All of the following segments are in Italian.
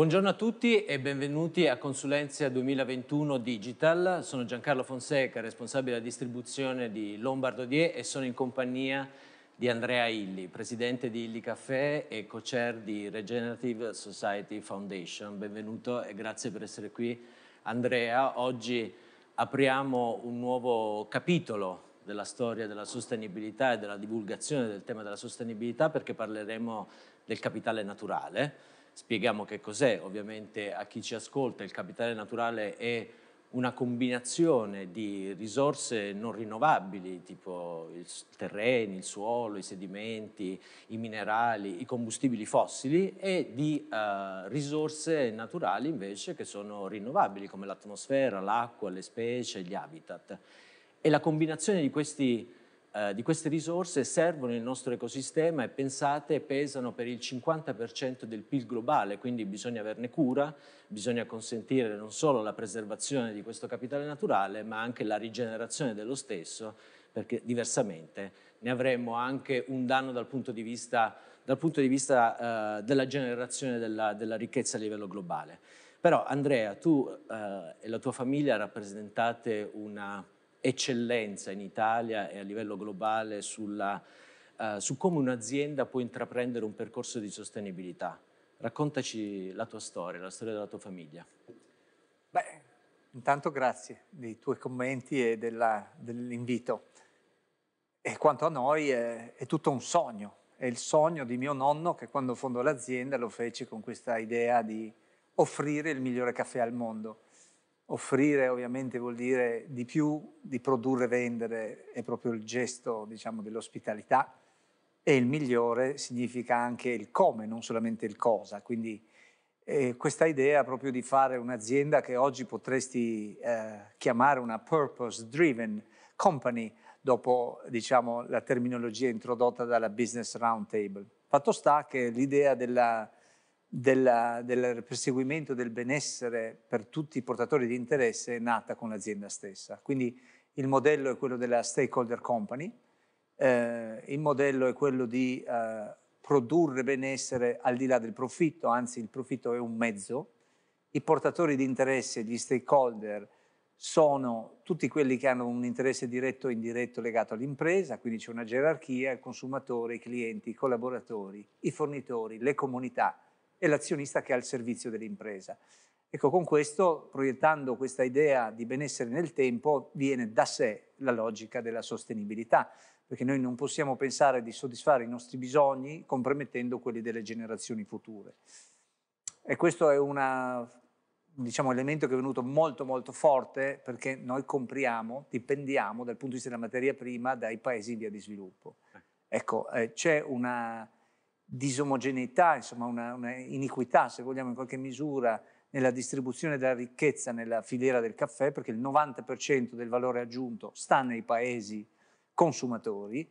Buongiorno a tutti e benvenuti a Consulenza 2021 Digital. Sono Giancarlo Fonseca, responsabile della distribuzione di Lombardo Die e sono in compagnia di Andrea Illi, presidente di Illi Caffè e co-chair di Regenerative Society Foundation. Benvenuto e grazie per essere qui Andrea. Oggi apriamo un nuovo capitolo della storia della sostenibilità e della divulgazione del tema della sostenibilità perché parleremo del capitale naturale Spieghiamo che cos'è, ovviamente a chi ci ascolta il capitale naturale è una combinazione di risorse non rinnovabili, tipo i terreni, il suolo, i sedimenti, i minerali, i combustibili fossili e di eh, risorse naturali invece che sono rinnovabili come l'atmosfera, l'acqua, le specie, gli habitat. E la combinazione di questi eh, di queste risorse servono il nostro ecosistema e pensate pesano per il 50% del PIL globale, quindi bisogna averne cura, bisogna consentire non solo la preservazione di questo capitale naturale ma anche la rigenerazione dello stesso perché diversamente ne avremmo anche un danno dal punto di vista, punto di vista eh, della generazione della, della ricchezza a livello globale. Però Andrea, tu eh, e la tua famiglia rappresentate una eccellenza in Italia e a livello globale sulla, uh, su come un'azienda può intraprendere un percorso di sostenibilità. Raccontaci la tua storia, la storia della tua famiglia. Beh, intanto grazie dei tuoi commenti e della, dell'invito. E quanto a noi è, è tutto un sogno, è il sogno di mio nonno che quando fondò l'azienda lo fece con questa idea di offrire il migliore caffè al mondo offrire ovviamente vuol dire di più, di produrre, vendere, è proprio il gesto diciamo, dell'ospitalità e il migliore significa anche il come, non solamente il cosa. Quindi eh, questa idea proprio di fare un'azienda che oggi potresti eh, chiamare una purpose driven company dopo diciamo, la terminologia introdotta dalla Business Roundtable. Fatto sta che l'idea della della, del perseguimento del benessere per tutti i portatori di interesse è nata con l'azienda stessa. Quindi il modello è quello della stakeholder company, eh, il modello è quello di eh, produrre benessere al di là del profitto, anzi il profitto è un mezzo. I portatori di interesse, gli stakeholder, sono tutti quelli che hanno un interesse diretto o indiretto legato all'impresa, quindi c'è una gerarchia, il consumatore, i clienti, i collaboratori, i fornitori, le comunità e l'azionista che è al servizio dell'impresa. Ecco, con questo, proiettando questa idea di benessere nel tempo, viene da sé la logica della sostenibilità, perché noi non possiamo pensare di soddisfare i nostri bisogni compromettendo quelli delle generazioni future. E questo è un diciamo, elemento che è venuto molto molto forte perché noi compriamo, dipendiamo dal punto di vista della materia prima dai paesi in via di sviluppo. Ecco, ecco eh, c'è una disomogeneità, insomma una, una iniquità, se vogliamo in qualche misura, nella distribuzione della ricchezza nella filiera del caffè, perché il 90% del valore aggiunto sta nei paesi consumatori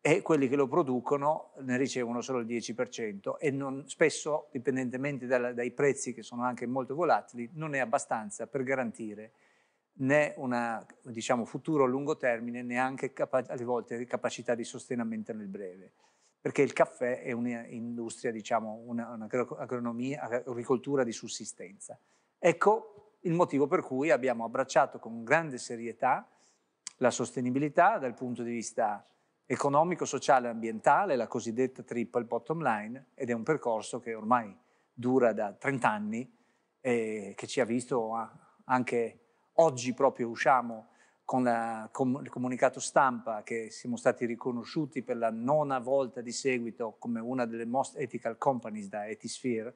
e quelli che lo producono ne ricevono solo il 10% e non, spesso, dipendentemente dalla, dai prezzi che sono anche molto volatili, non è abbastanza per garantire né un diciamo, futuro a lungo termine, neanche capa- alle volte capacità di sostenimento nel breve perché il caffè è un'industria, diciamo, un'agronomia, un'agricoltura di sussistenza. Ecco il motivo per cui abbiamo abbracciato con grande serietà la sostenibilità dal punto di vista economico, sociale e ambientale, la cosiddetta triple bottom line, ed è un percorso che ormai dura da 30 anni e eh, che ci ha visto anche oggi proprio usciamo con, la, con, il comunicato stampa che siamo stati riconosciuti per la nona volta di seguito come una delle most ethical companies da Ethisphere.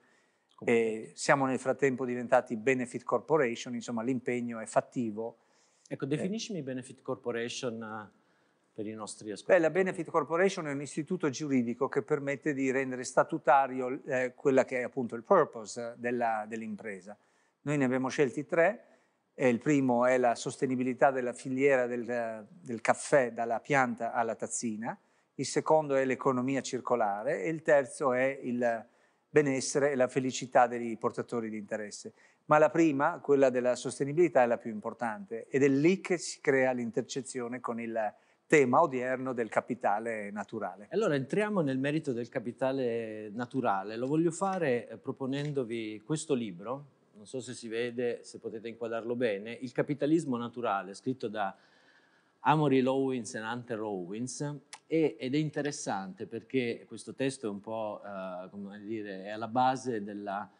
E siamo nel frattempo diventati Benefit Corporation, insomma l'impegno è fattivo. Ecco, eh. definiscimi eh. Benefit Corporation eh, per i nostri ascoltatori. Beh, la Benefit Corporation è un istituto giuridico che permette di rendere statutario eh, quella che è appunto il purpose dell'impresa. Noi ne abbiamo scelti tre eh, il primo è la sostenibilità della filiera del, del caffè dalla pianta alla tazzina, il secondo è l'economia circolare e il terzo è il benessere e la felicità dei portatori di interesse. Ma la prima, quella della sostenibilità, è la più importante ed è lì che si crea l'intercezione con il tema odierno del capitale naturale. Allora entriamo nel merito del capitale naturale. Lo voglio fare eh, proponendovi questo libro non so se si vede, se potete inquadrarlo bene, Il capitalismo naturale, scritto da Amory Lowins e Hunter Owens, e, ed è interessante perché questo testo è un po', eh, come dire, è alla base della,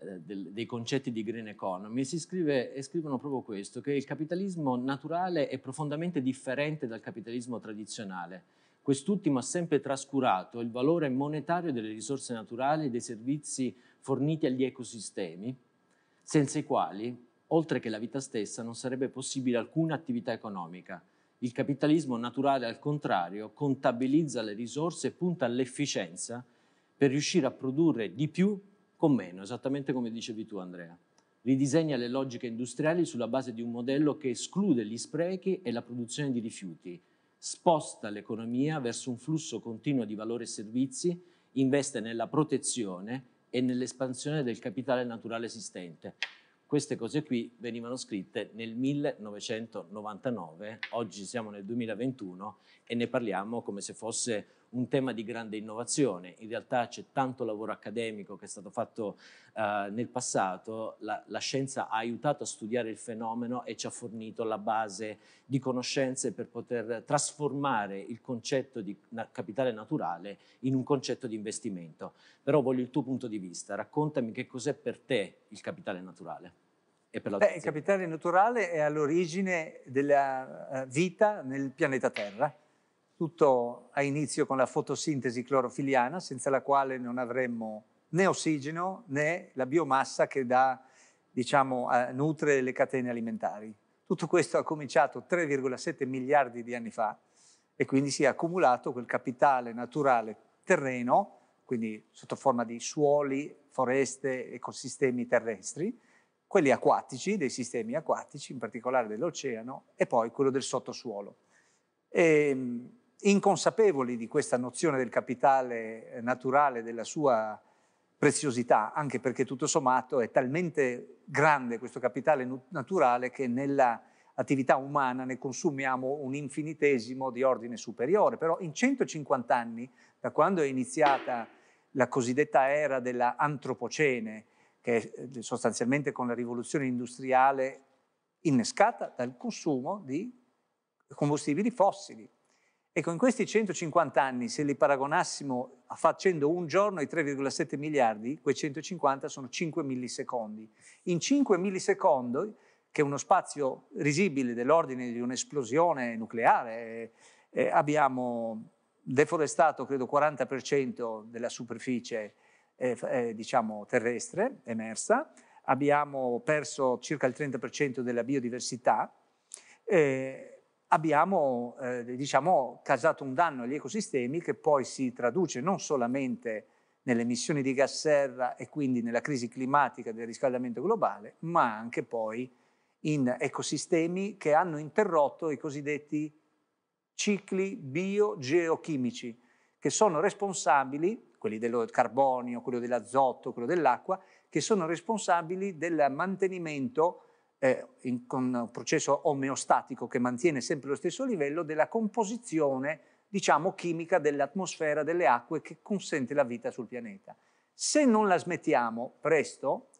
eh, del, dei concetti di green economy, si scrive, e scrivono proprio questo, che il capitalismo naturale è profondamente differente dal capitalismo tradizionale, Quest'ultimo ha sempre trascurato il valore monetario delle risorse naturali e dei servizi forniti agli ecosistemi, senza i quali, oltre che la vita stessa, non sarebbe possibile alcuna attività economica. Il capitalismo naturale, al contrario, contabilizza le risorse e punta all'efficienza per riuscire a produrre di più con meno, esattamente come dicevi tu Andrea. Ridisegna le logiche industriali sulla base di un modello che esclude gli sprechi e la produzione di rifiuti, sposta l'economia verso un flusso continuo di valori e servizi, investe nella protezione e nell'espansione del capitale naturale esistente. Queste cose qui venivano scritte nel 1999, oggi siamo nel 2021 e ne parliamo come se fosse un tema di grande innovazione, in realtà c'è tanto lavoro accademico che è stato fatto eh, nel passato, la, la, scienza ha aiutato a studiare il fenomeno e ci ha fornito la base di conoscenze per poter trasformare il concetto di capitale naturale in un concetto di investimento. Però voglio il tuo punto di vista, raccontami che cos'è per te il capitale naturale. E per la Beh, il capitale naturale è all'origine della eh, vita nel pianeta Terra tutto ha inizio con la fotosintesi clorofiliana, senza la quale non avremmo né ossigeno né la biomassa che dà, diciamo, nutre le catene alimentari. Tutto questo ha cominciato 3,7 miliardi di anni fa e quindi si è accumulato quel capitale naturale terreno, quindi sotto forma di suoli, foreste, ecosistemi terrestri, quelli acquatici, dei sistemi acquatici, in particolare dell'oceano, e poi quello del sottosuolo. E, ehm, inconsapevoli di questa nozione del capitale eh, naturale, della sua preziosità, anche perché tutto sommato è talmente grande questo capitale naturale che nella attività umana ne consumiamo un infinitesimo di ordine superiore, però in 150 anni, da quando è iniziata la cosiddetta era della antropocene, che è eh, sostanzialmente con la rivoluzione industriale innescata dal consumo di combustibili fossili, Ecco, in questi 150 anni, se li paragonassimo facendo un giorno i 3,7 miliardi, quei 150 sono 5 millisecondi. In 5 millisecondi, che è uno spazio risibile dell'ordine di un'esplosione nucleare, eh, eh abbiamo deforestato credo 40% della superficie eh, eh, diciamo, terrestre emersa, abbiamo perso circa il 30% della biodiversità. Eh, abbiamo eh, diciamo, causato un danno agli ecosistemi che poi si traduce non solamente nelle emissioni di gas serra e quindi nella crisi climatica del riscaldamento globale, ma anche poi in ecosistemi che hanno interrotto i cosiddetti cicli biogeochimici, che sono responsabili, quelli del carbonio, quello dell'azoto, quello dell'acqua, che sono responsabili del mantenimento eh, in, con un processo omeostatico che mantiene sempre lo stesso livello della composizione, diciamo, chimica dell'atmosfera, delle acque che consente la vita sul pianeta. Se non la smettiamo presto,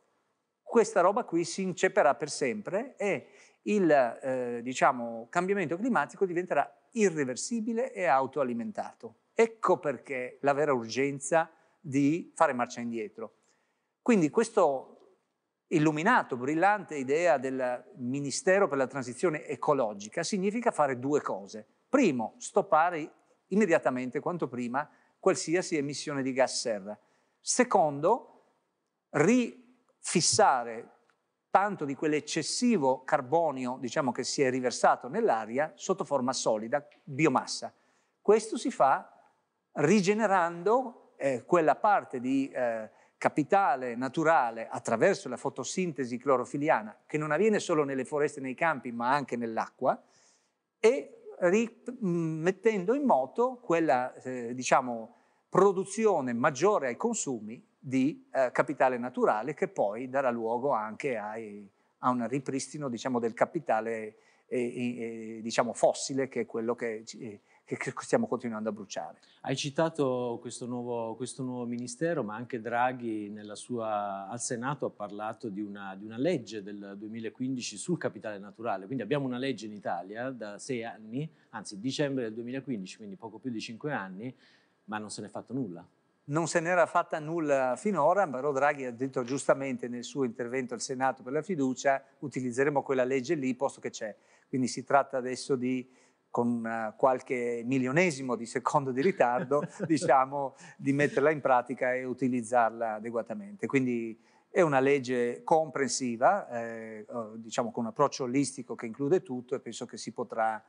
questa roba qui si incepperà per sempre e il eh, diciamo, cambiamento climatico diventerà irreversibile e autoalimentato. Ecco perché la vera urgenza di fare marcia indietro. Quindi questo illuminato, brillante idea del Ministero per la transizione ecologica significa fare due cose. Primo, stoppare immediatamente, quanto prima, qualsiasi emissione di gas serra. Secondo, rifissare tanto di quell'eccessivo carbonio diciamo, che si è riversato nell'aria sotto forma solida, biomassa. Questo si fa rigenerando eh, quella parte di... Eh, capitale naturale attraverso la fotosintesi clorofiliana, che non avviene solo nelle foreste e nei campi, ma anche nell'acqua, e mm, mettendo in moto quella, eh, diciamo, produzione maggiore ai consumi di eh, capitale naturale che poi darà luogo anche ai, a un ripristino diciamo, del capitale eh, eh, diciamo fossile che è quello che che, che stiamo continuando a bruciare. Hai citato questo nuovo, questo nuovo ministero, ma anche Draghi sua, al Senato ha parlato di una, di una, legge del 2015 sul capitale naturale, quindi abbiamo una legge in Italia da sei anni, anzi dicembre del 2015, quindi poco più di cinque anni, ma non se n'è fatto nulla. Non se n'era fatta nulla finora, però Draghi ha detto giustamente nel suo intervento al Senato per la fiducia utilizzeremo quella legge lì posto che c'è. Quindi si tratta adesso di con eh, qualche milionesimo di secondo di ritardo, diciamo, di metterla in pratica e utilizzarla adeguatamente. Quindi è una legge comprensiva, eh, diciamo con un approccio olistico che include tutto e penso che si potrà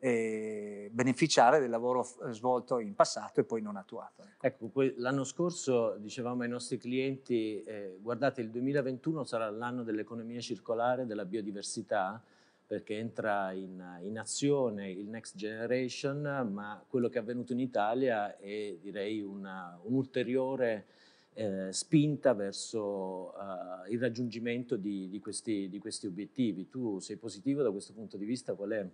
eh, beneficiare del lavoro svolto in passato e poi non attuato. Ecco, ecco l'anno scorso dicevamo ai nostri clienti, eh, guardate il 2021 sarà l'anno dell'economia circolare, della biodiversità, perché entra in, in, azione il Next Generation, ma quello che è avvenuto in Italia è direi una, un'ulteriore eh, spinta verso eh, il raggiungimento di, di, questi, di, questi, obiettivi. Tu sei positivo da questo punto di vista? Qual è?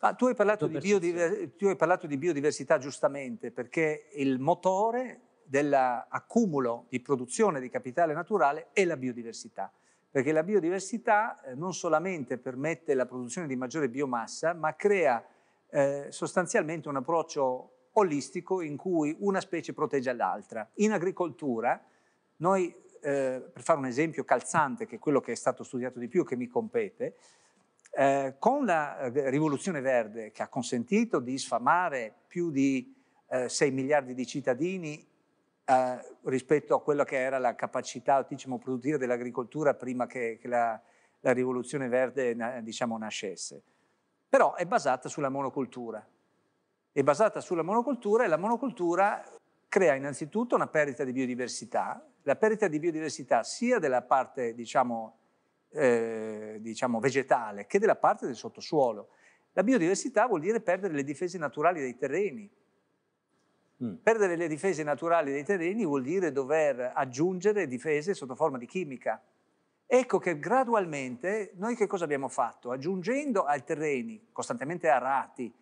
Ah, tu, hai biodiver- tu hai parlato di biodiversità giustamente, perché il motore dell'accumulo di produzione di capitale naturale è la biodiversità perché la biodiversità eh, non solamente permette la produzione di maggiore biomassa, ma crea eh, sostanzialmente un approccio olistico in cui una specie protegge l'altra. In agricoltura, noi, eh, per fare un esempio calzante, che è quello che è stato studiato di più, e che mi compete, eh, con la eh, rivoluzione verde che ha consentito di sfamare più di 6 eh, miliardi di cittadini eh, rispetto a quella che era la capacità diciamo, produttiva dell'agricoltura prima che, che la, la, rivoluzione verde diciamo, nascesse. Però è basata sulla monocultura. È basata sulla monocultura e la monocultura crea innanzitutto una perdita di biodiversità, la perdita di biodiversità sia della parte diciamo, eh, diciamo, vegetale che della parte del sottosuolo. La biodiversità vuol dire perdere le difese naturali dei terreni, Mm. Perdere le difese naturali dei terreni vuol dire dover aggiungere difese sotto forma di chimica. Ecco che gradualmente noi che cosa abbiamo fatto? Aggiungendo ai terreni costantemente arati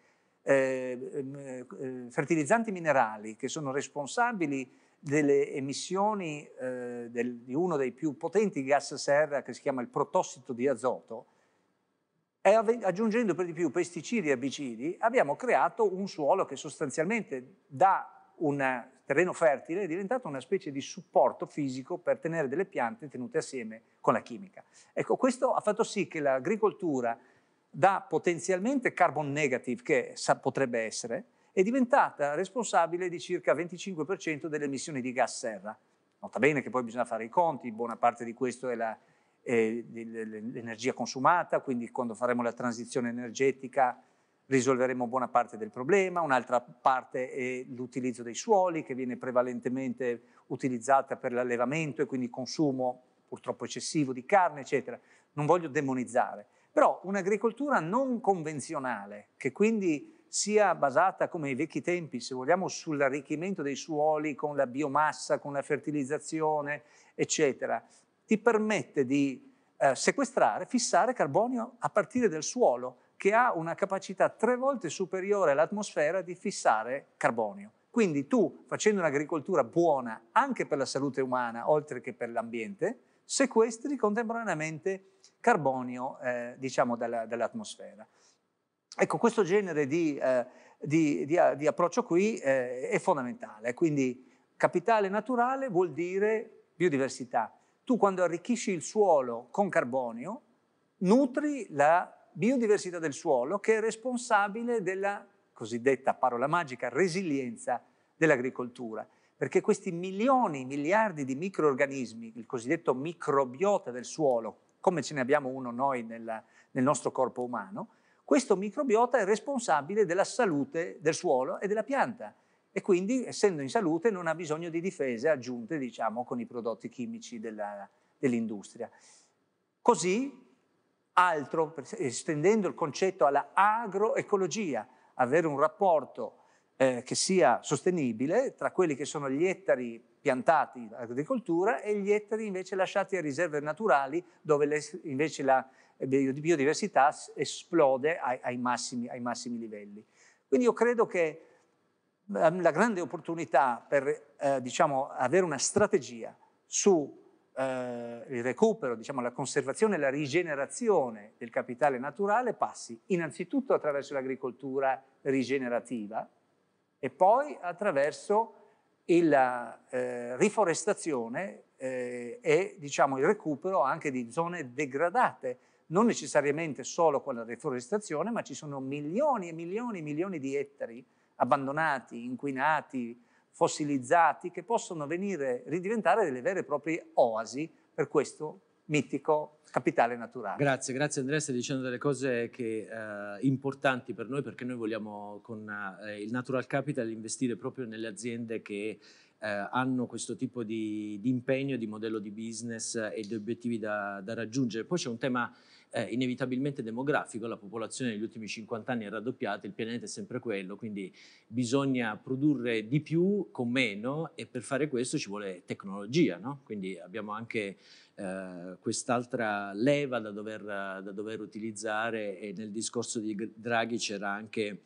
eh, ehm, eh, fertilizzanti minerali che sono responsabili delle emissioni eh, del, di uno dei più potenti gas serra che si chiama il protossido di azoto, e aggiungendo per di più pesticidi e erbicidi, abbiamo creato un suolo che sostanzialmente da un terreno fertile è diventato una specie di supporto fisico per tenere delle piante tenute assieme con la chimica. Ecco, questo ha fatto sì che l'agricoltura da potenzialmente carbon negative, che potrebbe essere, è diventata responsabile di circa 25% delle emissioni di gas serra. Nota bene che poi bisogna fare i conti, buona parte di questo è la eh, l'energia consumata, quindi quando faremo la transizione energetica risolveremo buona parte del problema, un'altra parte è l'utilizzo dei suoli che viene prevalentemente utilizzata per l'allevamento e quindi consumo purtroppo eccessivo di carne, eccetera. Non voglio demonizzare, però un'agricoltura non convenzionale che quindi sia basata come ai vecchi tempi, se vogliamo, sull'arricchimento dei suoli con la biomassa, con la fertilizzazione, eccetera, ti permette di eh, sequestrare, fissare carbonio a partire dal suolo, che ha una capacità tre volte superiore all'atmosfera di fissare carbonio. Quindi tu, facendo un'agricoltura buona anche per la salute umana, oltre che per l'ambiente, sequestri contemporaneamente carbonio, eh, diciamo, dalla, dall'atmosfera. Ecco, questo genere di, eh, di, di, eh, di approccio qui eh, è fondamentale. Quindi capitale naturale vuol dire biodiversità. Tu quando arricchisci il suolo con carbonio, nutri la biodiversità del suolo che è responsabile della cosiddetta parola magica resilienza dell'agricoltura, perché questi milioni, miliardi di microorganismi, il cosiddetto microbiota del suolo, come ce ne abbiamo uno noi nella, nel nostro corpo umano, questo microbiota è responsabile della salute del suolo e della pianta e quindi essendo in salute non ha bisogno di difese aggiunte diciamo, con i prodotti chimici della, dell'industria. Così, altro, estendendo il concetto alla agroecologia, avere un rapporto eh, che sia sostenibile tra quelli che sono gli ettari piantati in agricoltura e gli ettari invece lasciati a riserve naturali dove le, invece la biodiversità esplode ai, ai, massimi, ai massimi livelli. Quindi io credo che Ehm, la grande opportunità per eh, diciamo, avere una strategia sul eh, recupero, diciamo, la conservazione e la rigenerazione del capitale naturale passi innanzitutto attraverso l'agricoltura rigenerativa e poi attraverso la eh, riforestazione eh, e diciamo, il recupero anche di zone degradate, non necessariamente solo con la riforestazione, ma ci sono milioni e milioni e milioni di ettari abbandonati, inquinati, fossilizzati, che possono venire, ridiventare delle vere e proprie oasi per questo mitico capitale naturale. Grazie, grazie Andrea, stai dicendo delle cose che, eh, importanti per noi perché noi vogliamo con eh, il Natural Capital investire proprio nelle aziende che eh, hanno questo tipo di, di, impegno, di modello di business e di obiettivi da, da raggiungere. Poi c'è un tema eh, inevitabilmente demografico, la popolazione negli ultimi 50 anni è raddoppiata, il pianeta è sempre quello, quindi bisogna produrre di più con meno e per fare questo ci vuole tecnologia, no? quindi abbiamo anche eh, quest'altra leva da dover, da dover, utilizzare e nel discorso di Draghi c'era anche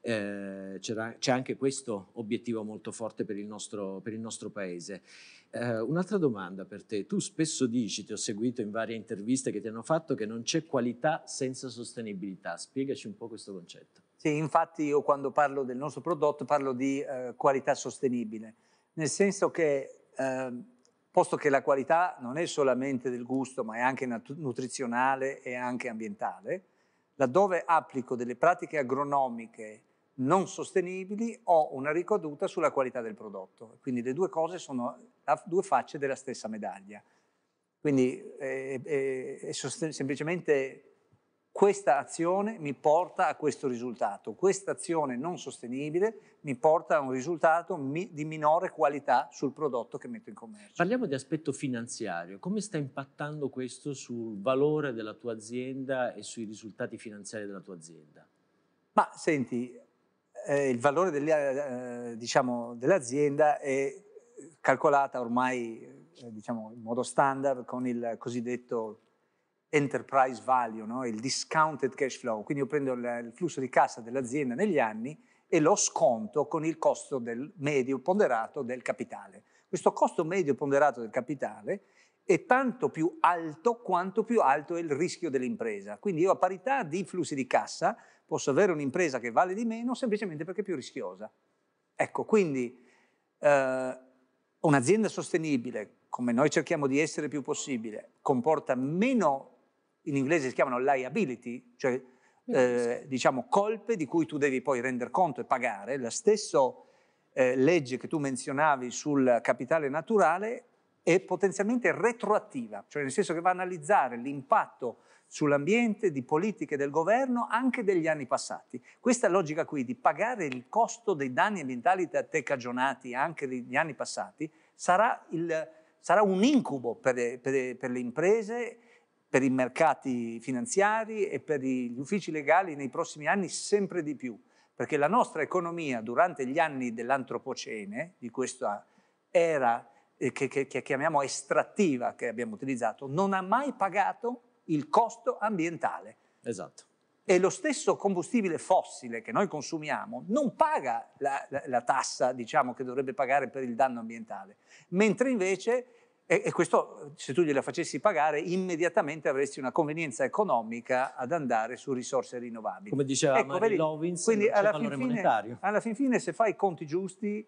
eh, c'è anche questo obiettivo molto forte per il nostro, per il nostro paese. Eh, un'altra domanda per te. Tu spesso dici, ti ho seguito in varie interviste che ti hanno fatto, che non c'è qualità senza sostenibilità. Spiegaci un po' questo concetto. Sì, infatti io quando parlo del nostro prodotto parlo di eh, qualità sostenibile, nel senso che eh, posto che la qualità non è solamente del gusto, ma è anche nat- nutrizionale e anche ambientale, laddove applico delle pratiche agronomiche non sostenibili o una ricaduta sulla qualità del prodotto. Quindi le due cose sono due facce della stessa medaglia. Quindi è, eh, è, eh, è eh, sosten- semplicemente questa azione mi porta a questo risultato, questa azione non sostenibile mi porta a un risultato mi- di minore qualità sul prodotto che metto in commercio. Parliamo di aspetto finanziario, come sta impattando questo sul valore della tua azienda e sui risultati finanziari della tua azienda? Ma senti, eh, il valore delle, eh, eh, diciamo, dell'azienda è calcolata ormai eh, diciamo, in modo standard con il cosiddetto enterprise value, no? il discounted cash flow. Quindi io prendo il, il flusso di cassa dell'azienda negli anni e lo sconto con il costo del medio ponderato del capitale. Questo costo medio ponderato del capitale è tanto più alto quanto più alto è il rischio dell'impresa. Quindi io a parità di flussi di cassa posso avere un'impresa che vale di meno semplicemente perché è più rischiosa. Ecco, quindi eh, un'azienda sostenibile, come noi cerchiamo di essere più possibile, comporta meno, in inglese si chiamano liability, cioè eh, diciamo colpe di cui tu devi poi rendere conto e pagare. La stessa eh, legge che tu menzionavi sul capitale naturale è potenzialmente retroattiva, cioè nel senso che va a analizzare l'impatto sull'ambiente, di politiche del governo anche degli anni passati. Questa logica qui di pagare il costo dei danni ambientali da te cagionati anche negli anni passati sarà, il, sarà un incubo per, per, per le imprese per i mercati finanziari e per gli uffici legali nei prossimi anni sempre di più, perché la nostra economia durante gli anni dell'antropocene, di questa era eh, che, che, che chiamiamo estrattiva che abbiamo utilizzato, non ha mai pagato il costo ambientale. Esatto. E lo stesso combustibile fossile che noi consumiamo non paga la, la, la tassa diciamo, che dovrebbe pagare per il danno ambientale, mentre invece, e, e questo se tu gliela facessi pagare, immediatamente avresti una convenienza economica ad andare su risorse rinnovabili. Come diceva ecco, Mary Lovins, quindi alla fin, fine, alla fin fine se fai i conti giusti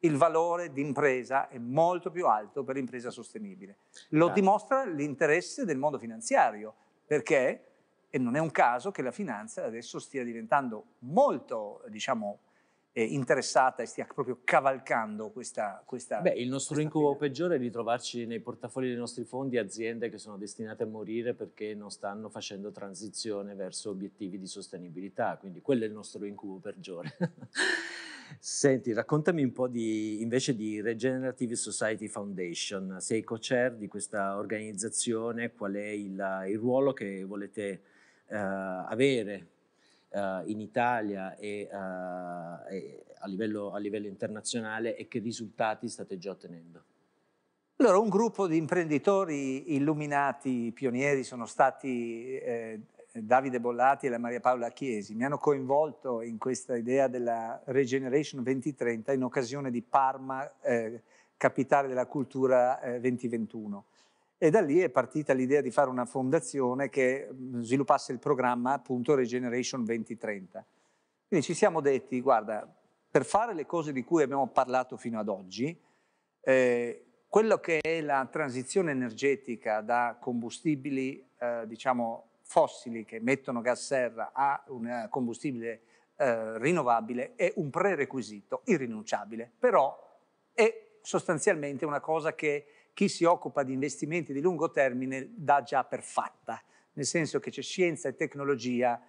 il valore di impresa è molto più alto per l'impresa sostenibile. Lo certo. dimostra l'interesse del mondo finanziario, perché, e non è un caso che la finanza adesso stia diventando molto, diciamo, eh, interessata e stia proprio cavalcando questa... questa Beh, il nostro questa incubo fine. peggiore è ritrovarci nei portafogli dei nostri fondi aziende che sono destinate a morire perché non stanno facendo transizione verso obiettivi di sostenibilità, quindi quello è il nostro incubo peggiore. Senti, raccontami un po' di, invece di Regenerative Society Foundation, sei co-chair di questa organizzazione, qual è il, il ruolo che volete eh, avere eh, in Italia e, eh, e a, livello, a livello internazionale e che risultati state già ottenendo? Allora, un gruppo di imprenditori illuminati, pionieri, sono stati eh, Davide Bollati e la Maria Paola Chiesi. Mi hanno coinvolto in questa idea della Regeneration 2030 in occasione di Parma, eh, capitale della cultura eh, 2021. E da lì è partita l'idea di fare una fondazione che mm, sviluppasse il programma appunto Regeneration 2030. Quindi ci siamo detti, guarda, per fare le cose di cui abbiamo parlato fino ad oggi, eh, quello che è la transizione energetica da combustibili, eh, diciamo, fossili che emettono gas serra a un eh, combustibile eh, rinnovabile è un prerequisito irrinunciabile, però è sostanzialmente una cosa che chi si occupa di investimenti di lungo termine dà già per fatta, nel senso che c'è scienza e tecnologia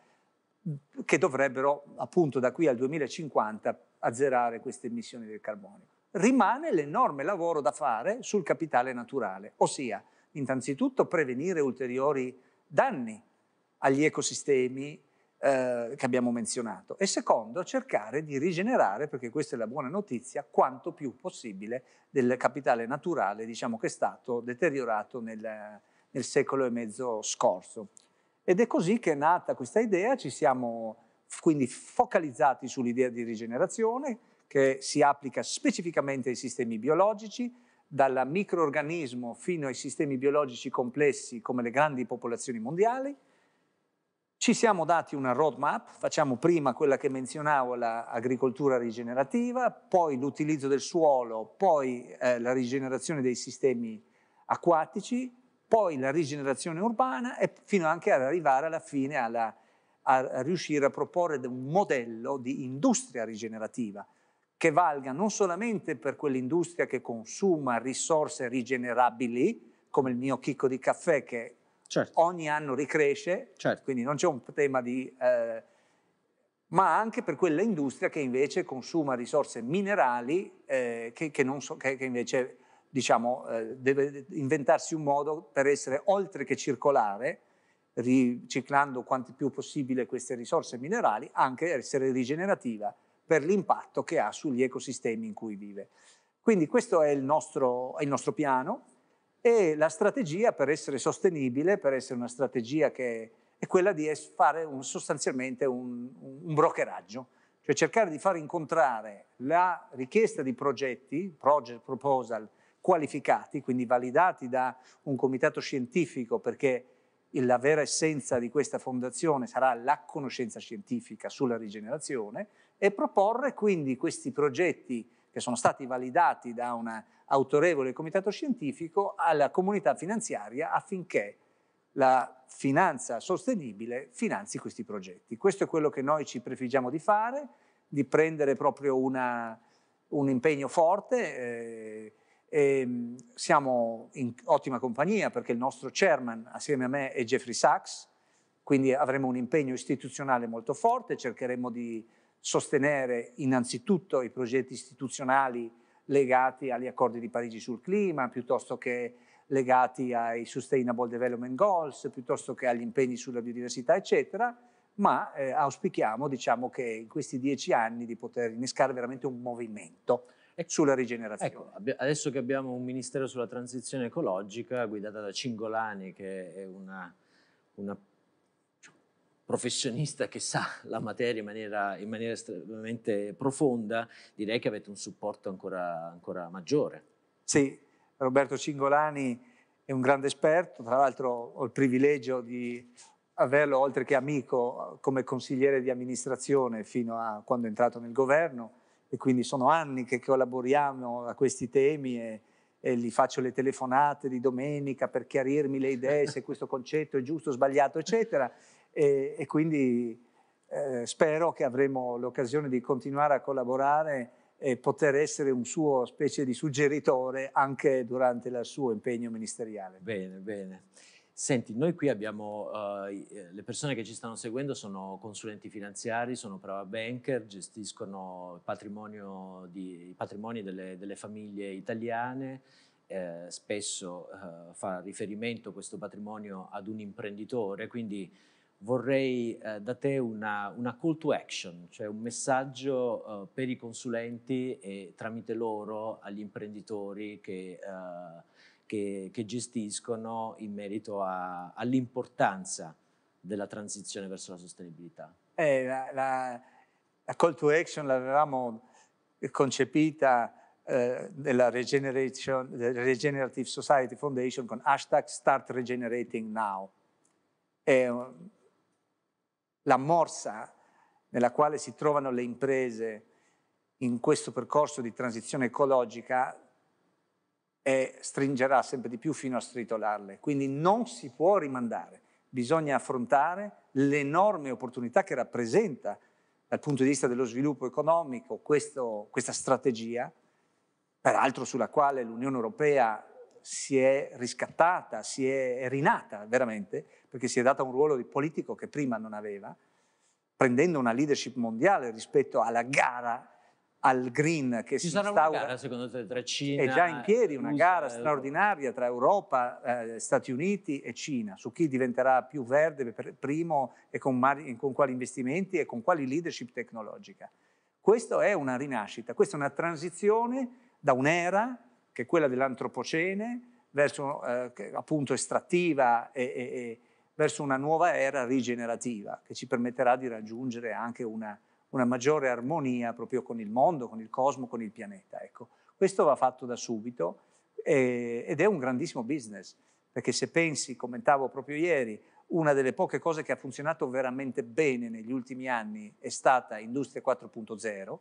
che dovrebbero appunto da qui al 2050 azzerare queste emissioni del carbonio. Rimane l'enorme lavoro da fare sul capitale naturale, ossia innanzitutto prevenire ulteriori danni agli ecosistemi, eh, che abbiamo menzionato e secondo cercare di rigenerare, perché questa è la buona notizia, quanto più possibile del capitale naturale diciamo, che è stato deteriorato nel, nel secolo e mezzo scorso. Ed è così che è nata questa idea, ci siamo quindi focalizzati sull'idea di rigenerazione che si applica specificamente ai sistemi biologici, dal microorganismo fino ai sistemi biologici complessi come le grandi popolazioni mondiali, ci siamo dati una roadmap, facciamo prima quella che menzionavo, l'agricoltura rigenerativa, poi l'utilizzo del suolo, poi eh, la rigenerazione dei sistemi acquatici, poi la rigenerazione urbana e fino anche ad arrivare alla fine alla, a riuscire a proporre un modello di industria rigenerativa che valga non solamente per quell'industria che consuma risorse rigenerabili, come il mio chicco di caffè che certo. ogni anno ricresce, certo. quindi non c'è un tema di... Eh, ma anche per quella industria che invece consuma risorse minerali eh, che, che, so, che, che, invece diciamo, eh, deve inventarsi un modo per essere oltre che circolare, riciclando quanti più possibile queste risorse minerali, anche essere rigenerativa per l'impatto che ha sugli ecosistemi in cui vive. Quindi questo è il nostro, è il nostro piano, e la strategia per essere sostenibile, per essere una strategia che è quella di fare un, sostanzialmente un, un brokeraggio, cioè cercare di far incontrare la richiesta di progetti, project proposal, qualificati, quindi validati da un comitato scientifico, perché la vera essenza di questa fondazione sarà la conoscenza scientifica sulla rigenerazione, e proporre quindi questi progetti che sono stati validati da un autorevole comitato scientifico alla comunità finanziaria affinché la finanza sostenibile finanzi questi progetti. Questo è quello che noi ci prefiggiamo di fare, di prendere proprio una, un impegno forte. Eh, mm, siamo in ottima compagnia perché il nostro chairman assieme a me è Jeffrey Sachs, quindi avremo un impegno istituzionale molto forte, cercheremo di sostenere innanzitutto i progetti istituzionali legati agli accordi di Parigi sul clima, piuttosto che legati ai Sustainable Development Goals, piuttosto che agli impegni sulla biodiversità, eccetera, ma eh, auspichiamo diciamo, che in questi dieci anni di poter innescare veramente un movimento ecco, sulla rigenerazione. Ecco, adesso che abbiamo un Ministero sulla transizione ecologica guidata da Cingolani, che è una, una professionista che sa la materia in maniera, in maniera estremamente profonda, direi che avete un supporto ancora, ancora maggiore. Sì, Roberto Cingolani è un grande esperto, tra l'altro ho il privilegio di averlo oltre che amico come consigliere di amministrazione fino a quando è entrato nel governo e quindi sono anni che collaboriamo a questi temi e, e gli faccio le telefonate di domenica per chiarirmi le idee, se questo concetto è giusto sbagliato, eccetera e, e quindi eh, spero che avremo l'occasione di continuare a collaborare e poter essere un suo specie di suggeritore anche durante il suo impegno ministeriale. Bene, bene. Senti, noi qui abbiamo, uh, le persone che ci stanno seguendo sono consulenti finanziari, sono prava banker, gestiscono patrimonio di, i patrimoni delle, delle famiglie italiane, eh, spesso uh, fa riferimento questo patrimonio ad un imprenditore, quindi vorrei eh, da te una, una, call to action, cioè un messaggio eh, per i consulenti e tramite loro agli imprenditori che, eh, che, che gestiscono in merito all'importanza della transizione verso la sostenibilità. Eh, la, la, la, call to action l'avevamo concepita eh, nella Regenerative Society Foundation con hashtag Start Regenerating Now. È la morsa nella quale si trovano le imprese in questo percorso di transizione ecologica è, stringerà sempre di più fino a stritolarle. Quindi non si può rimandare, bisogna affrontare l'enorme opportunità che rappresenta dal punto di vista dello sviluppo economico questo, questa strategia, peraltro sulla quale l'Unione Europea si è riscattata, si è rinata veramente, perché si è data un ruolo di politico che prima non aveva, prendendo una leadership mondiale rispetto alla gara al green che Ci si sarà instaura. una gara secondo te tra Cina È eh, già in piedi una Russia, gara straordinaria tra Europa, eh, Stati Uniti e Cina su chi diventerà più verde per primo e con, con quali investimenti e con quali leadership tecnologica. Questa è una rinascita, questa è una transizione da un'era che è quella dell'antropocene, verso, eh, appunto estrattiva e, e, e, verso una nuova era rigenerativa, che ci permetterà di raggiungere anche una, una maggiore armonia proprio con il mondo, con il cosmo, con il pianeta. Ecco. Questo va fatto da subito eh, ed è un grandissimo business, perché se pensi, commentavo proprio ieri, una delle poche cose che ha funzionato veramente bene negli ultimi anni è stata Industria 4.0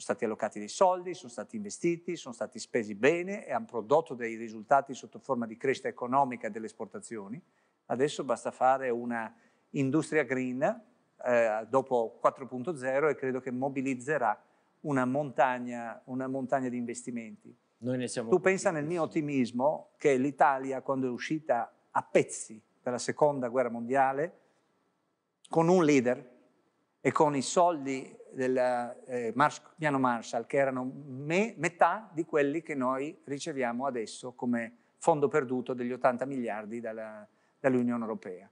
sono stati allocati dei soldi, sono stati investiti, sono stati spesi bene e hanno prodotto dei risultati sotto forma di crescita economica delle esportazioni. Adesso basta fare una industria green eh, dopo 4.0 e credo che mobilizzerà una montagna, una montagna di investimenti. tu pensa nel mio ottimismo che l'Italia quando è uscita a pezzi dalla seconda guerra mondiale con un leader e con i soldi del eh, Mars, piano Marshall, che erano me, metà di quelli che noi riceviamo adesso come fondo perduto degli 80 miliardi dalla, dall'Unione Europea.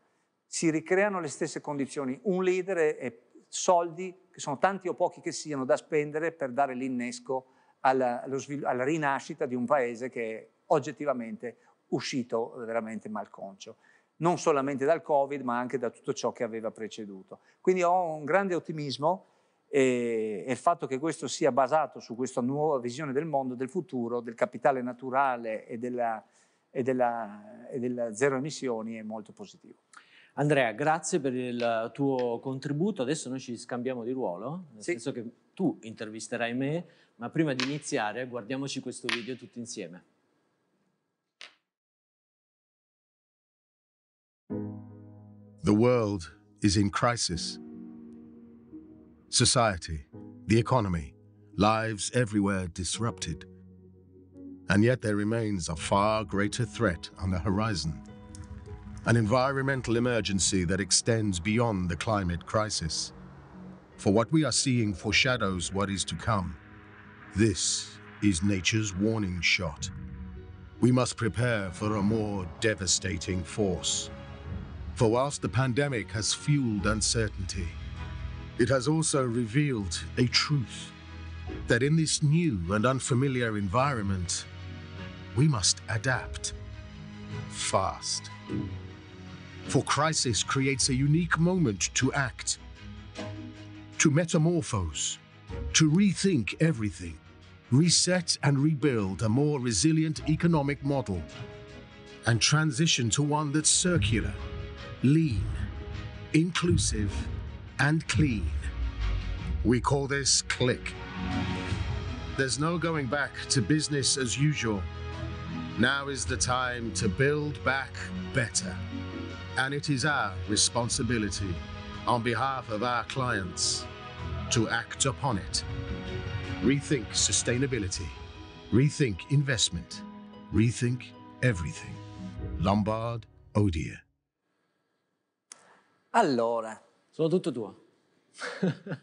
Si ricreano le stesse condizioni, un leader e, soldi, che sono tanti o pochi che siano, da spendere per dare l'innesco alla, svil- alla rinascita di un paese che è oggettivamente uscito veramente malconcio non solamente dal Covid, ma anche da tutto ciò che aveva preceduto. Quindi ho un grande ottimismo e, e il fatto che questo sia basato su questa nuova visione del mondo, del futuro, del capitale naturale e della, e della, e della zero emissioni è molto positivo. Andrea, grazie per il tuo contributo. Adesso noi ci scambiamo di ruolo, nel sì. senso che tu intervisterai me, ma prima di iniziare guardiamoci questo video tutti insieme. The world is in crisis. Society, the economy, lives everywhere disrupted. And yet there remains a far greater threat on the horizon. An environmental emergency that extends beyond the climate crisis. For what we are seeing foreshadows what is to come. This is nature's warning shot. We must prepare for a more devastating force. For whilst the pandemic has fueled uncertainty, it has also revealed a truth that in this new and unfamiliar environment, we must adapt fast. For crisis creates a unique moment to act, to metamorphose, to rethink everything, reset and rebuild a more resilient economic model, and transition to one that's circular lean, inclusive, and clean. We call this Click. There's no going back to business as usual. Now is the time to build back better. And it is our responsibility on behalf of our clients to act upon it. Rethink sustainability. Rethink investment. Rethink everything. Lombard Odier. Allora. Sono tutto tuo.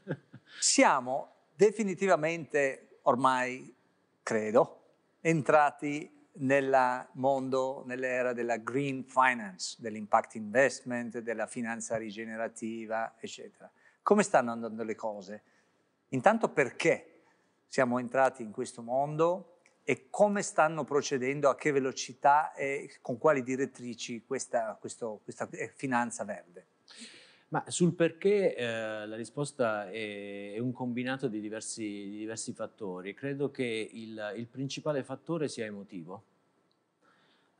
siamo definitivamente ormai, credo, entrati nel mondo, nell'era della green finance, dell'impact investment, della finanza rigenerativa, eccetera. Come stanno andando le cose? Intanto perché siamo entrati in questo mondo e come stanno procedendo, a che velocità e con quali direttrici questa, questo, questa eh, finanza verde? Ma sul perché eh, la risposta è, è, un combinato di diversi, di diversi fattori. Credo che il, il, principale fattore sia emotivo.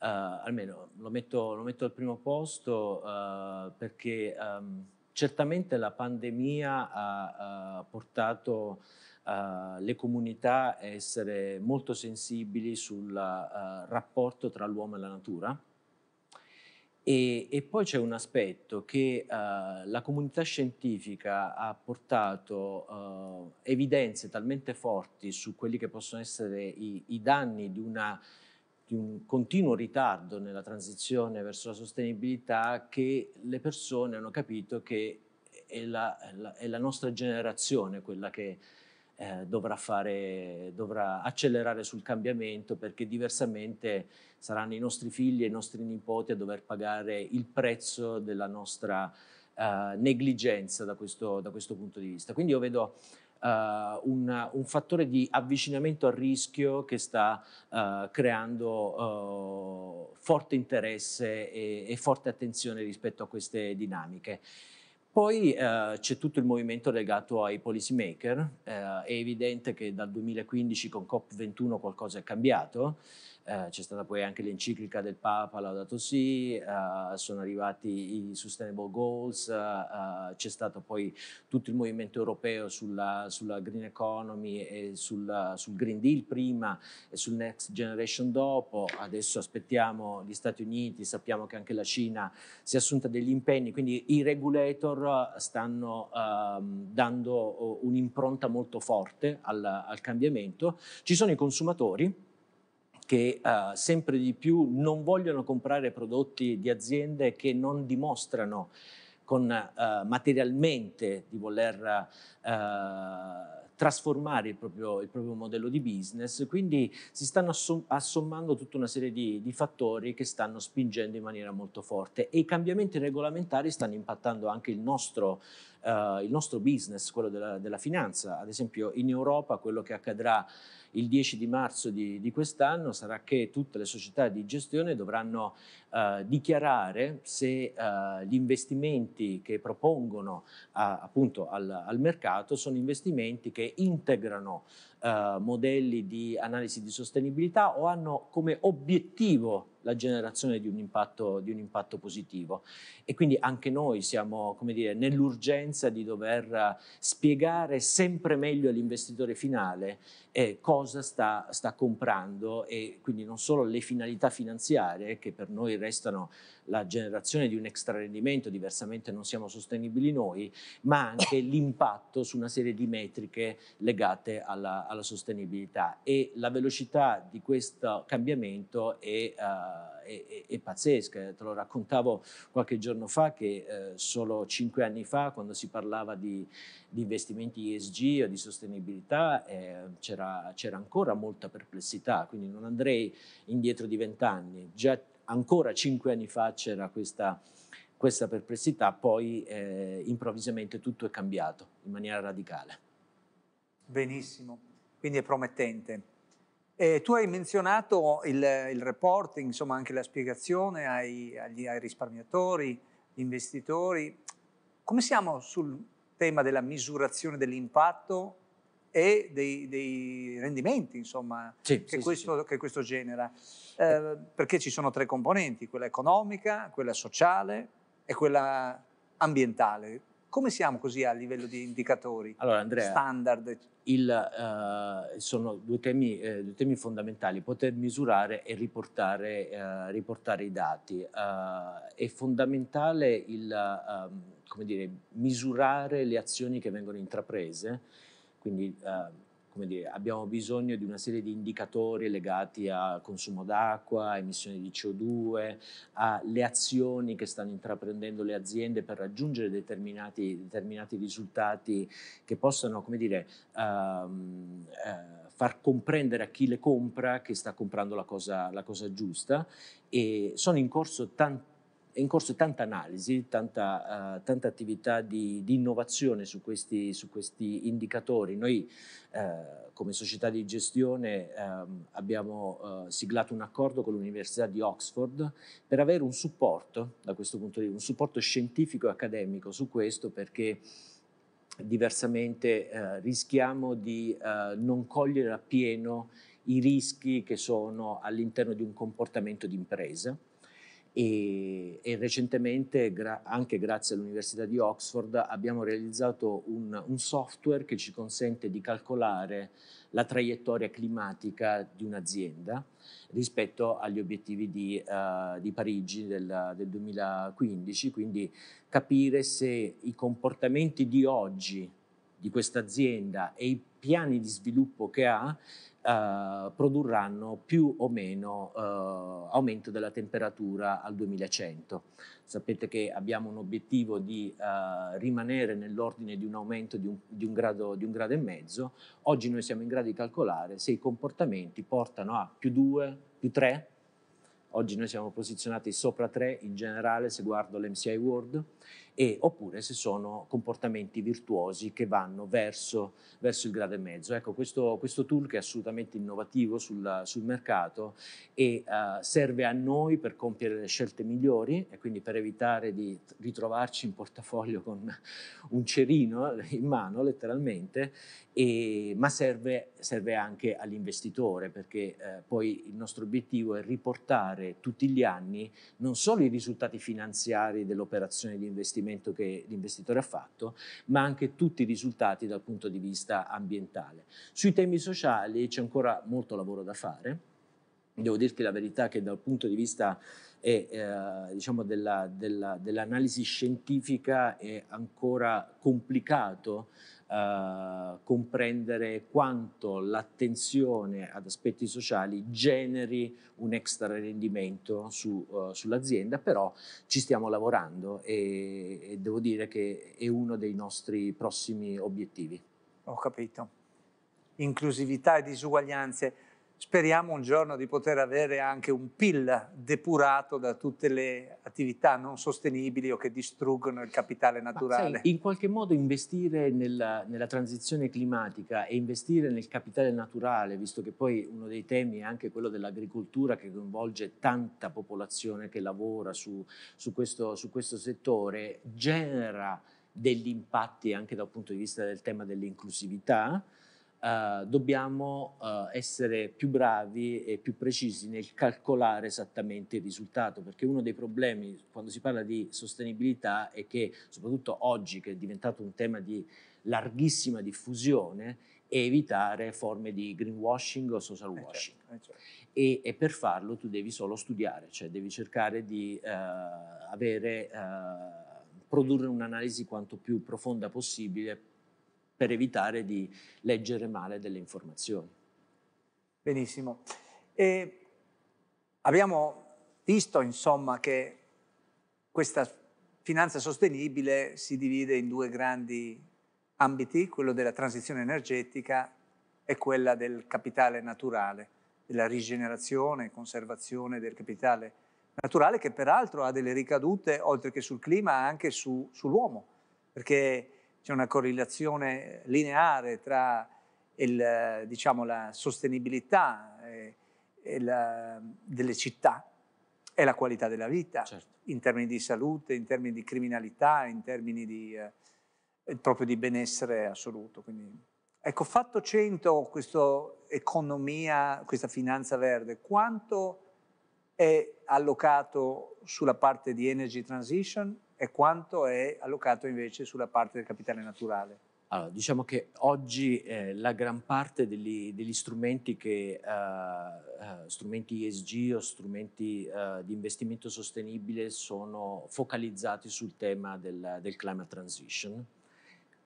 Uh, almeno lo metto, lo metto, al primo posto uh, perché um, certamente la pandemia ha, ha portato uh, le comunità a essere molto sensibili sul rapporto tra l'uomo e la natura e, e poi c'è un aspetto che uh, la comunità scientifica ha portato uh, evidenze talmente forti su quelli che possono essere i, i danni di una di un continuo ritardo nella transizione verso la sostenibilità che le persone hanno capito che è la, è la, è la nostra generazione quella che eh, dovrà, fare, dovrà accelerare sul cambiamento perché diversamente saranno i nostri figli e i nostri nipoti a dover pagare il prezzo della nostra eh, negligenza da questo, da questo, punto di vista. Quindi io vedo eh, un, un, fattore di avvicinamento al rischio che sta eh, creando eh, forte interesse e, e forte attenzione rispetto a queste dinamiche. Poi eh, c'è tutto il movimento legato ai policymaker, eh, è evidente che dal 2015 con COP21 qualcosa è cambiato, eh, c'è stata poi anche l'enciclica del Papa Laudato Si, eh, sono arrivati i Sustainable Goals, eh, c'è stato poi tutto il movimento europeo sulla, sulla Green Economy e sul, sul, Green Deal prima e sul Next Generation dopo, adesso aspettiamo gli Stati Uniti, sappiamo che anche la Cina si è assunta degli impegni, quindi i regulator stanno ehm, dando eh, un'impronta molto forte al, al cambiamento, ci sono i consumatori, che uh, sempre di più non vogliono comprare prodotti di aziende che non dimostrano con, uh, materialmente di voler uh, trasformare il proprio, il proprio, modello di business, quindi si stanno assommando tutta una serie di, di, fattori che stanno spingendo in maniera molto forte e i cambiamenti regolamentari stanno impattando anche il nostro eh, il nostro business, quello della, della, finanza. Ad esempio in Europa quello che accadrà il 10 di marzo di, di quest'anno sarà che tutte le società di gestione dovranno eh, dichiarare se eh, gli investimenti che propongono a, appunto al, al mercato sono investimenti che integrano eh, modelli di analisi di sostenibilità o hanno come obiettivo la generazione di un, impatto, di un impatto, positivo. E quindi anche noi siamo come dire, nell'urgenza di dover spiegare sempre meglio all'investitore finale eh, cosa sta, sta, comprando e quindi non solo le finalità finanziarie che per noi restano la generazione di un extra rendimento, diversamente non siamo sostenibili noi, ma anche l'impatto su una serie di metriche legate alla, alla alla sostenibilità e la velocità di questo cambiamento è, uh, è, è pazzesca. Te lo raccontavo qualche giorno fa che uh, solo cinque anni fa quando si parlava di, di investimenti ESG o di sostenibilità eh, c'era, ancora molta perplessità, quindi non andrei indietro di vent'anni. Già ancora cinque anni fa c'era questa questa perplessità, poi eh, improvvisamente tutto è cambiato in maniera radicale. Benissimo quindi è promettente. E tu hai menzionato il, il, reporting, insomma anche la spiegazione ai, agli, ai risparmiatori, agli investitori. Come siamo sul tema della misurazione dell'impatto e dei, dei, rendimenti, insomma, sì, che, sì, questo, sì. che, questo, genera. Eh. eh, perché ci sono tre componenti, quella economica, quella sociale e quella ambientale. Come siamo così a livello di indicatori allora, Andrea, standard? Il, uh, sono due temi, eh, due temi, fondamentali, poter misurare e riportare, uh, riportare i dati. Uh, è fondamentale il, ehm, come dire, misurare le azioni che vengono intraprese, quindi ehm, dire, abbiamo bisogno di una serie di indicatori legati al consumo d'acqua, emissioni di CO2, alle azioni che stanno intraprendendo le aziende per raggiungere determinati, determinati risultati che possano come dire, um, uh, far comprendere a chi le compra che sta comprando la cosa, la cosa giusta. E sono in corso tanti è in corso tanta analisi, tanta, uh, tanta attività di, di innovazione su questi, su questi, indicatori. Noi uh, come società di gestione um, abbiamo uh, siglato un accordo con l'Università di Oxford per avere un supporto, da questo punto di vista, un supporto scientifico e accademico su questo perché diversamente eh, rischiamo di eh, non cogliere appieno i rischi che sono all'interno di un comportamento di impresa e, e recentemente gra- anche grazie all'Università di Oxford abbiamo realizzato un, un software che ci consente di calcolare la traiettoria climatica di un'azienda rispetto agli obiettivi di, uh, di Parigi del, del, 2015, quindi capire se i comportamenti di oggi di questa azienda e i piani di sviluppo che ha eh, produrranno più o meno eh, aumento della temperatura al 2100. Sapete che abbiamo un obiettivo di eh, rimanere nell'ordine di un aumento di un, di, un grado, di un, grado, e mezzo. Oggi noi siamo in grado di calcolare se i comportamenti portano a più 2, più 3. Oggi noi siamo posizionati sopra 3 in generale se guardo l'MCI World e, oppure se sono comportamenti virtuosi che vanno verso, verso il grado e mezzo. Ecco, questo, questo, tool che è assolutamente innovativo sul, sul mercato e uh, serve a noi per compiere le scelte migliori e quindi per evitare di ritrovarci in portafoglio con un cerino in mano letteralmente, e, ma serve, serve, anche all'investitore perché eh, poi il nostro obiettivo è riportare tutti gli anni non solo i risultati finanziari dell'operazione di investimento, investimento che l'investitore ha fatto, ma anche tutti i risultati dal punto di vista ambientale. Sui temi sociali c'è ancora molto lavoro da fare. Devo dirti la verità che dal punto di vista e, eh, eh, diciamo dell'analisi della, dell scientifica è ancora complicato eh, comprendere quanto l'attenzione ad aspetti sociali generi un extra rendimento su, uh, sull'azienda, però ci stiamo lavorando e, e devo dire che è uno dei nostri prossimi obiettivi. Ho capito. Inclusività e disuguaglianze. Speriamo un giorno di poter avere anche un PIL depurato da tutte le attività non sostenibili o che distruggono il capitale naturale. Sai, in qualche modo investire nella, nella transizione climatica e investire nel capitale naturale, visto che poi uno dei temi è anche quello dell'agricoltura che coinvolge tanta popolazione che lavora su, su, questo, su questo settore, genera degli impatti anche dal punto di vista del tema dell'inclusività eh, dobbiamo eh, essere più bravi e più precisi nel calcolare esattamente il risultato, perché uno dei problemi quando si parla di sostenibilità è che, soprattutto oggi che è diventato un tema di larghissima diffusione, è evitare forme di greenwashing o social eh, certo, washing. Eh certo, certo. E, e, per farlo tu devi solo studiare, cioè devi cercare di eh, avere, produrre un'analisi quanto più profonda possibile per evitare di leggere male delle informazioni. Benissimo. E abbiamo visto insomma, che questa finanza sostenibile si divide in due grandi ambiti, quello della transizione energetica e quella del capitale naturale, della rigenerazione e conservazione del capitale naturale che peraltro ha delle ricadute oltre che sul clima anche su, sull'uomo, perché c'è una correlazione lineare tra il, diciamo, la sostenibilità e, eh, e la, delle città e la qualità della vita, certo. in termini di salute, in termini di criminalità, in termini di, eh, eh proprio di benessere assoluto. Quindi, ecco, fatto 100 questa economia, questa finanza verde, quanto è allocato sulla parte di energy transition e quanto è allocato invece sulla parte del capitale naturale? Allora, diciamo che oggi eh, la gran parte degli, degli strumenti, che, uh, strumenti ESG o strumenti uh, di investimento sostenibile sono focalizzati sul tema del, del climate transition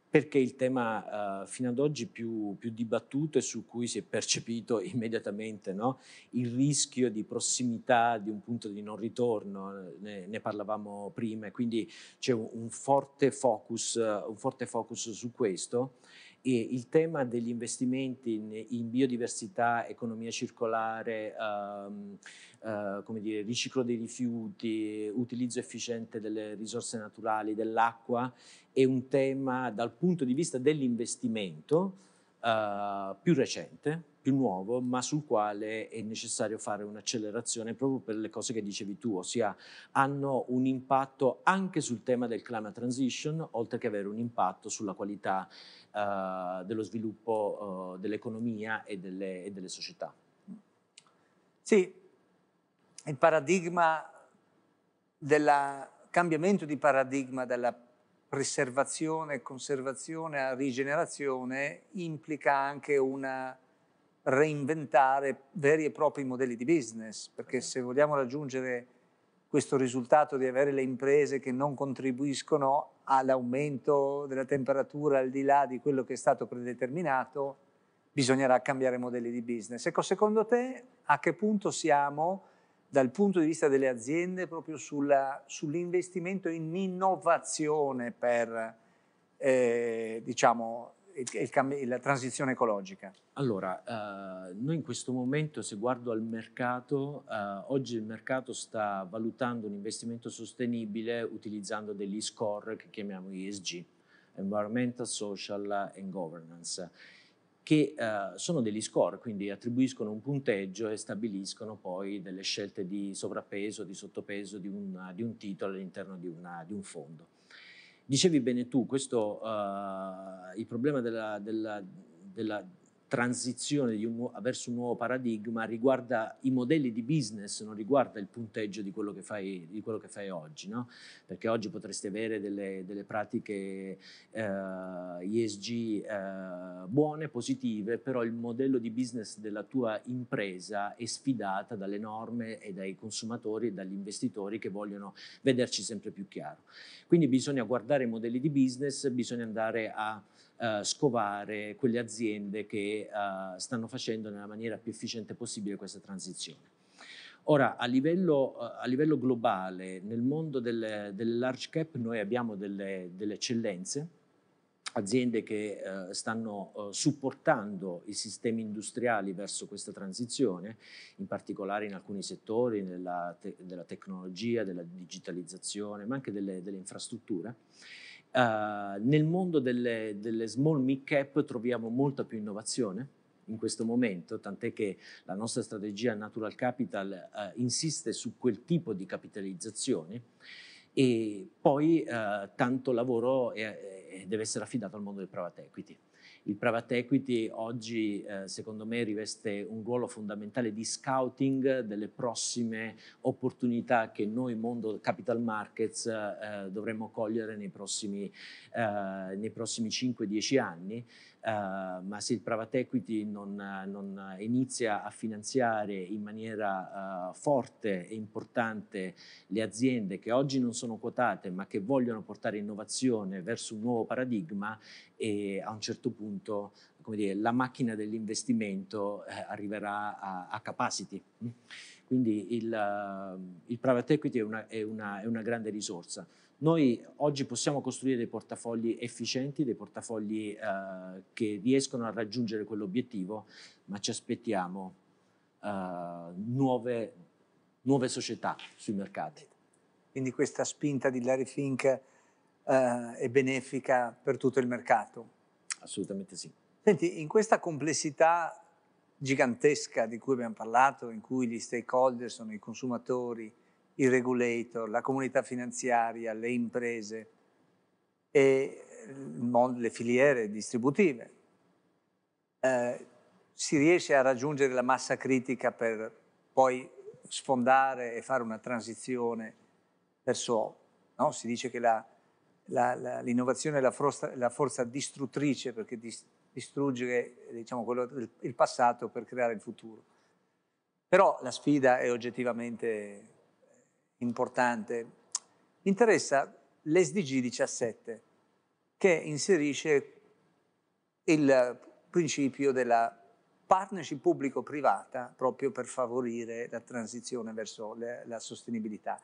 perché il tema eh, fino ad oggi più, più, dibattuto e su cui si è percepito immediatamente no? il rischio di prossimità di un punto di non ritorno, ne, ne parlavamo prima, quindi c'è un, un, forte focus, un forte focus su questo e il tema degli investimenti in, in biodiversità, economia circolare, um, uh, come dire, riciclo dei rifiuti, utilizzo efficiente delle risorse naturali, dell'acqua, è un tema dal punto di vista dell'investimento eh, più recente, più nuovo, ma sul quale è necessario fare un'accelerazione proprio per le cose che dicevi tu, ossia hanno un impatto anche sul tema del climate transition, oltre che avere un impatto sulla qualità eh, dello sviluppo eh, dell'economia e delle, e delle società. Sì, il paradigma del cambiamento di paradigma della preservazione, conservazione a rigenerazione implica anche un reinventare veri e propri modelli di business, perché se vogliamo raggiungere questo risultato di avere le imprese che non contribuiscono all'aumento della temperatura al di là di quello che è stato predeterminato, bisognerà cambiare modelli di business. Ecco, secondo te a che punto siamo dal punto di vista delle aziende proprio sulla, sull'investimento in innovazione per eh, diciamo, il, il, la transizione ecologica? Allora, eh, noi in questo momento, se guardo al mercato, eh, oggi il mercato sta valutando un investimento sostenibile utilizzando degli score che chiamiamo ESG, Environmental, Social and Governance che eh, sono degli score, quindi attribuiscono un punteggio e stabiliscono poi delle scelte di sovrappeso, di sottopeso di, una, di un titolo all'interno di, di, un fondo. Dicevi bene tu, questo, eh, il problema della, della, della transizione un, verso un nuovo paradigma riguarda i modelli di business, non riguarda il punteggio di quello che fai, quello che fai oggi, no? perché oggi potresti avere delle, delle pratiche eh, ESG eh, buone, positive, però il modello di business della tua impresa è sfidata dalle norme e dai consumatori e dagli investitori che vogliono vederci sempre più chiaro. Quindi bisogna guardare i modelli di business, bisogna andare a eh, scovare quelle aziende che eh, stanno facendo nella maniera più efficiente possibile questa transizione. Ora, a livello, eh, a livello globale, nel mondo delle, delle, large cap noi abbiamo delle, delle eccellenze, aziende che eh, stanno eh, supportando i sistemi industriali verso questa transizione, in particolare in alcuni settori della, te della tecnologia, della digitalizzazione, ma anche delle, delle infrastrutture. Eh, nel mondo delle, delle small mid cap troviamo molta più innovazione in questo momento, tant'è che la nostra strategia Natural Capital uh, insiste su quel tipo di capitalizzazione e poi uh, tanto lavoro è, è, deve essere affidato al mondo del private equity. Il private equity oggi eh, secondo me riveste un ruolo fondamentale di scouting delle prossime opportunità che noi mondo capital markets eh, dovremmo cogliere nei prossimi, eh, nei prossimi 5-10 anni Ehm, ma se il private equity non, non, inizia a finanziare in maniera uh, forte e importante le aziende che oggi non sono quotate ma che vogliono portare innovazione verso un nuovo paradigma e a un certo punto dire, la macchina dell'investimento eh, arriverà a, a capacity. Mm. Quindi il, uh, il private equity è una, è una, è una grande risorsa. Noi oggi possiamo costruire dei portafogli efficienti, dei portafogli eh, che riescono a raggiungere quell'obiettivo, ma ci aspettiamo eh, nuove, nuove, società sui mercati. Quindi questa spinta di Larry Fink eh, è benefica per tutto il mercato? Assolutamente sì. Senti, in questa complessità gigantesca di cui abbiamo parlato, in cui gli stakeholder sono i consumatori, i regulator, la comunità finanziaria, le imprese e le filiere distributive. Eh, si riesce a raggiungere la massa critica per poi sfondare e fare una transizione verso... No? Si dice che la, la, la, l'innovazione è la forza, la forza distruttrice perché distrugge diciamo, del, il passato per creare il futuro. Però la sfida è oggettivamente importante. Mi interessa l'SDG 17 che inserisce il principio della partnership pubblico-privata proprio per favorire la transizione verso le, la sostenibilità.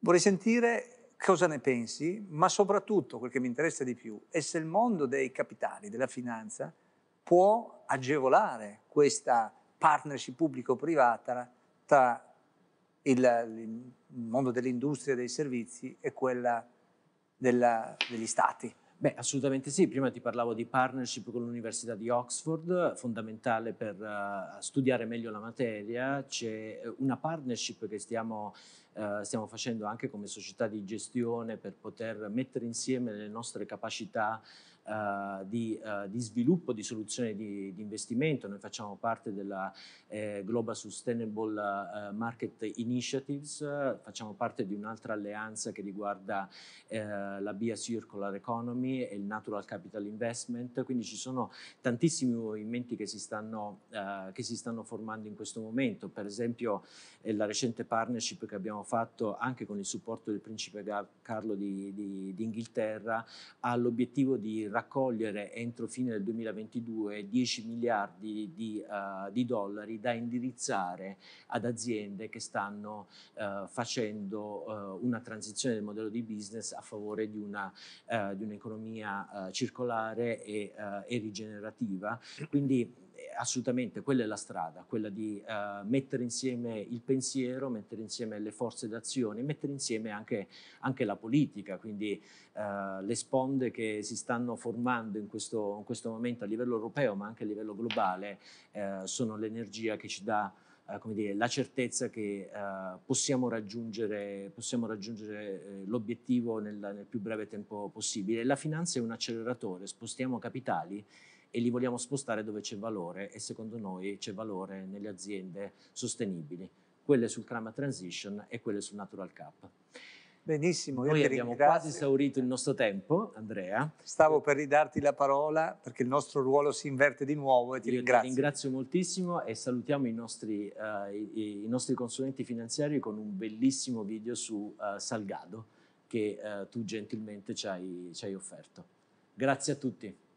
Vorrei sentire cosa ne pensi, ma soprattutto quel che mi interessa di più è se il mondo dei capitali, della finanza, può agevolare questa partnership pubblico-privata tra il, il mondo dell'industria e dei servizi e quella della, degli stati. Beh, assolutamente sì. Prima ti parlavo di partnership con l'Università di Oxford, fondamentale per uh, studiare meglio la materia. C'è una partnership che stiamo, uh, stiamo, facendo anche come società di gestione per poter mettere insieme le nostre capacità uh, di, uh, di, sviluppo di soluzioni di, di, investimento, noi facciamo parte della eh, Global Sustainable eh, Market Initiatives, facciamo parte di un'altra alleanza che riguarda eh, la Bia Circular Economy e il Natural Capital Investment, quindi ci sono tantissimi movimenti che si stanno, che si stanno formando in questo momento, per esempio eh, la recente partnership che abbiamo fatto anche con il supporto del principe Carlo di, di, di Inghilterra all'obiettivo di raccontare raccogliere entro fine del 2022 10 miliardi di, uh, di dollari da indirizzare ad aziende che stanno uh, facendo uh, una transizione del modello di business a favore di, una, di un'economia circolare e, e rigenerativa. Quindi eh, assolutamente quella è la strada, quella di uh, mettere insieme il pensiero, mettere insieme le forze d'azione, mettere insieme anche, anche la politica, quindi uh, le sponde che si stanno formando in questo, in questo, momento a livello europeo ma anche a livello globale uh, sono l'energia che ci dà come dire, la certezza che uh, possiamo raggiungere, possiamo raggiungere eh, l'obiettivo nel, nel, più breve tempo possibile. La finanza è un acceleratore, spostiamo capitali e li vogliamo spostare dove c'è valore e secondo noi c'è valore nelle aziende sostenibili, quelle sul climate transition e quelle sul natural cap. Benissimo, io Noi abbiamo ringrazio. quasi esaurito il nostro tempo, Andrea. Stavo per ridarti la parola perché il nostro ruolo si inverte di nuovo e ti io ringrazio. Ti ringrazio moltissimo e salutiamo i nostri, uh, i, i nostri, consulenti finanziari con un bellissimo video su uh, Salgado che uh, tu gentilmente ci hai, ci hai offerto. Grazie a tutti.